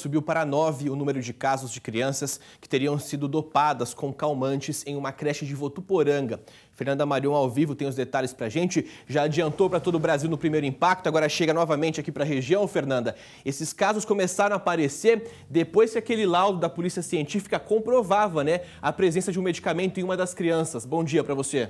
subiu para nove o número de casos de crianças que teriam sido dopadas com calmantes em uma creche de Votuporanga. Fernanda Marion, ao vivo, tem os detalhes para a gente. Já adiantou para todo o Brasil no primeiro impacto, agora chega novamente aqui para a região, Fernanda. Esses casos começaram a aparecer depois que aquele laudo da polícia científica comprovava né, a presença de um medicamento em uma das crianças. Bom dia para você.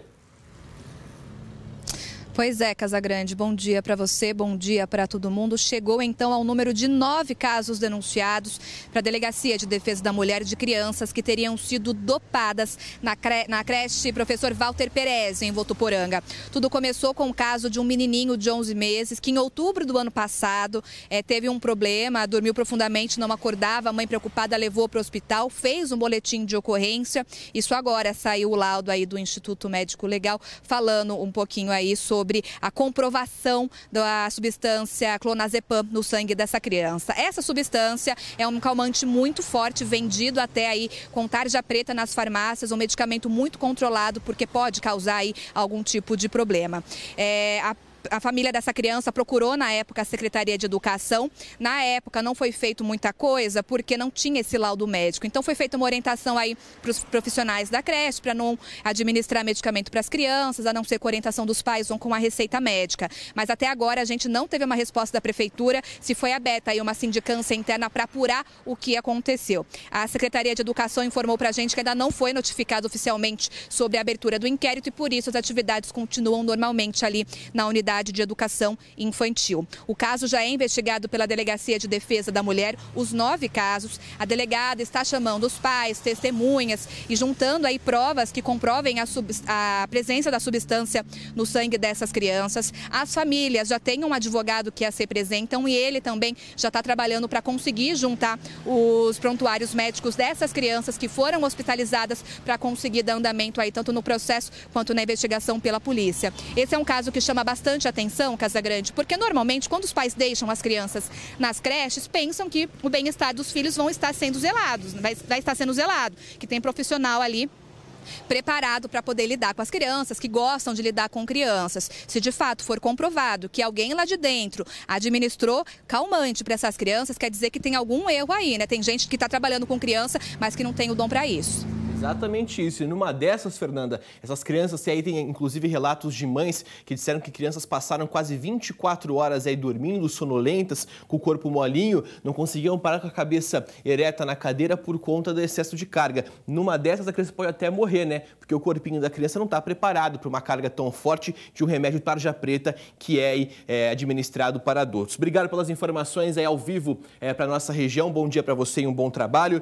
Pois é, Casagrande, bom dia para você, bom dia para todo mundo. Chegou então ao número de nove casos denunciados para a Delegacia de Defesa da Mulher e de Crianças que teriam sido dopadas na, cre... na creche professor Walter Perez, em Votuporanga. Tudo começou com o caso de um menininho de 11 meses que, em outubro do ano passado, é, teve um problema, dormiu profundamente, não acordava, a mãe preocupada levou para o hospital, fez um boletim de ocorrência. Isso agora saiu o laudo aí do Instituto Médico Legal falando um pouquinho aí sobre sobre a comprovação da substância clonazepam no sangue dessa criança. Essa substância é um calmante muito forte, vendido até aí com tarja preta nas farmácias, um medicamento muito controlado, porque pode causar aí algum tipo de problema. É, a a família dessa criança procurou na época a Secretaria de Educação. Na época não foi feito muita coisa porque não tinha esse laudo médico. Então foi feita uma orientação aí para os profissionais da creche para não administrar medicamento para as crianças, a não ser com orientação dos pais ou com a receita médica. Mas até agora a gente não teve uma resposta da prefeitura se foi aberta aí uma sindicância interna para apurar o que aconteceu. A Secretaria de Educação informou para a gente que ainda não foi notificado oficialmente sobre a abertura do inquérito e por isso as atividades continuam normalmente ali na unidade Unidade de Educação Infantil. O caso já é investigado pela Delegacia de Defesa da Mulher, os nove casos. A delegada está chamando os pais, testemunhas e juntando aí provas que comprovem a, sub... a presença da substância no sangue dessas crianças. As famílias já têm um advogado que as representam e ele também já está trabalhando para conseguir juntar os prontuários médicos dessas crianças que foram hospitalizadas para conseguir dar andamento aí tanto no processo quanto na investigação pela polícia. Esse é um caso que chama bastante bastante atenção, grande porque normalmente quando os pais deixam as crianças nas creches, pensam que o bem-estar dos filhos vão estar sendo zelados, vai, vai estar sendo zelado, que tem profissional ali preparado para poder lidar com as crianças, que gostam de lidar com crianças. Se de fato for comprovado que alguém lá de dentro administrou calmante para essas crianças, quer dizer que tem algum erro aí, né? Tem gente que está trabalhando com criança, mas que não tem o dom para isso. Exatamente isso. E numa dessas, Fernanda, essas crianças, e aí tem inclusive relatos de mães que disseram que crianças passaram quase 24 horas aí dormindo, sonolentas, com o corpo molinho, não conseguiam parar com a cabeça ereta na cadeira por conta do excesso de carga. Numa dessas, a criança pode até morrer, né? Porque o corpinho da criança não está preparado para uma carga tão forte de um remédio tarja preta que é, é administrado para adultos. Obrigado pelas informações aí ao vivo é, para nossa região. Bom dia para você e um bom trabalho.